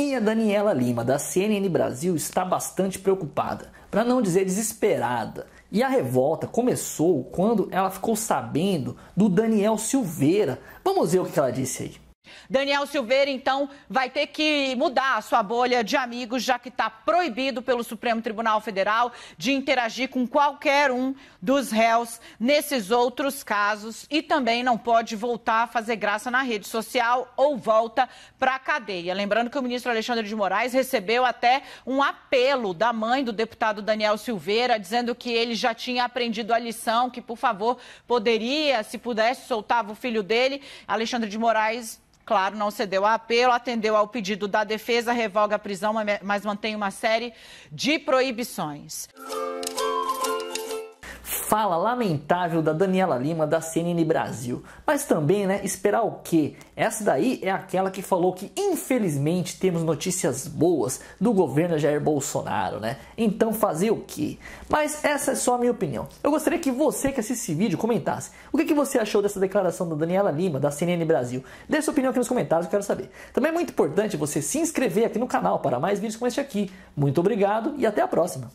E a Daniela Lima, da CNN Brasil, está bastante preocupada, para não dizer desesperada. E a revolta começou quando ela ficou sabendo do Daniel Silveira. Vamos ver o que ela disse aí. Daniel Silveira, então, vai ter que mudar a sua bolha de amigos, já que está proibido pelo Supremo Tribunal Federal de interagir com qualquer um dos réus nesses outros casos e também não pode voltar a fazer graça na rede social ou volta para a cadeia. Lembrando que o ministro Alexandre de Moraes recebeu até um apelo da mãe do deputado Daniel Silveira, dizendo que ele já tinha aprendido a lição, que, por favor, poderia, se pudesse, soltava o filho dele. Alexandre de Moraes claro, não cedeu ao apelo, atendeu ao pedido da defesa, revoga a prisão, mas mantém uma série de proibições fala lamentável da Daniela Lima da CNN Brasil. Mas também, né, esperar o quê? Essa daí é aquela que falou que infelizmente temos notícias boas do governo Jair Bolsonaro, né? Então fazer o quê? Mas essa é só a minha opinião. Eu gostaria que você que assiste esse vídeo comentasse o que, que você achou dessa declaração da Daniela Lima da CNN Brasil. Deixe sua opinião aqui nos comentários, eu quero saber. Também é muito importante você se inscrever aqui no canal para mais vídeos como este aqui. Muito obrigado e até a próxima.